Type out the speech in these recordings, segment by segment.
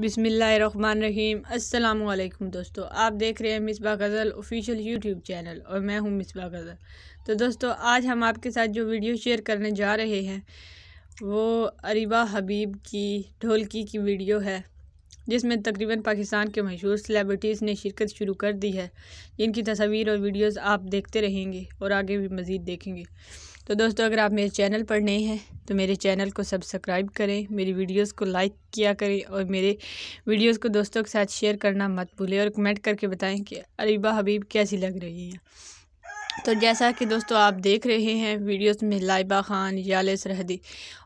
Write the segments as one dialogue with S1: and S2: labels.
S1: बिसमीम् अल्लाम दोस्तों आप देख रहे हैं Misbah Ghazal official YouTube channel और मैं हूँ मिसबा गज़ल तो दोस्तों आज हम आपके साथ जो वीडियो शेयर करने जा रहे हैं वो अरिबा हबीब की ढोलकी की वीडियो है जिसमें तकरीबन पाकिस्तान के मशहूर सेलेब्रिटीज़ ने शिरकत शुरू कर दी है जिनकी तस्वीर और वीडियोज़ आप देखते रहेंगे और आगे भी मज़ीद देखेंगे तो दोस्तों अगर आप मेरे चैनल पर नए हैं तो मेरे चैनल को सब्सक्राइब करें मेरी वीडियोस को लाइक किया करें और मेरे वीडियोस को दोस्तों के साथ शेयर करना मत भूलें और कमेंट करके बताएं कि अरिबा हबीब कैसी लग रही है तो जैसा कि दोस्तों आप देख रहे हैं वीडियोस में लाइबा ख़ान याले सरहदी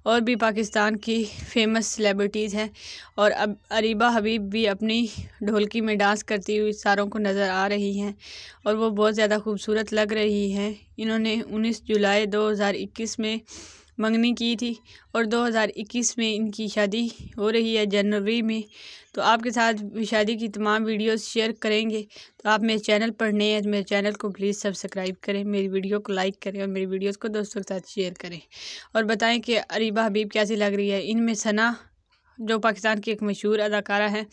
S1: और भी पाकिस्तान की फ़ेमस सेलिब्रिटीज़ हैं और अब अरीबा हबीब भी अपनी ढोलकी में डांस करती हुई सारों को नज़र आ रही हैं और वो बहुत ज़्यादा खूबसूरत लग रही हैं इन्होंने 19 जुलाई 2021 में मंगनी की थी और 2021 में इनकी शादी हो रही है जनवरी में तो आपके साथ शादी की तमाम वीडियोस शेयर करेंगे तो आप मेरे चैनल पर नए हैं तो मेरे चैनल को प्लीज़ सब्सक्राइब करें मेरी वीडियो को लाइक करें और मेरी वीडियोस को दोस्तों के साथ शेयर करें और बताएं कि अरीबा हबीब कैसी लग रही है इनमें सना जो पाकिस्तान की एक मशहूर अदाकारा है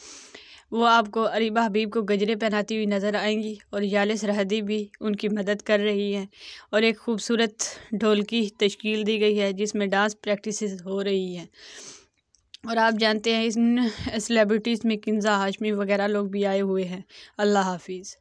S1: वो आपको अरीबा हबीब को गजरे पहनाती हुई नज़र आएंगी और यालिस सरहदी भी उनकी मदद कर रही हैं और एक खूबसूरत ढोल की तश्कील दी गई है जिसमें डांस प्रैक्टिस हो रही हैं और आप जानते हैं इन सेलेब्रिटीज़ में किन्जा हाशमी वगैरह लोग भी आए हुए हैं अल्लाह हाफिज़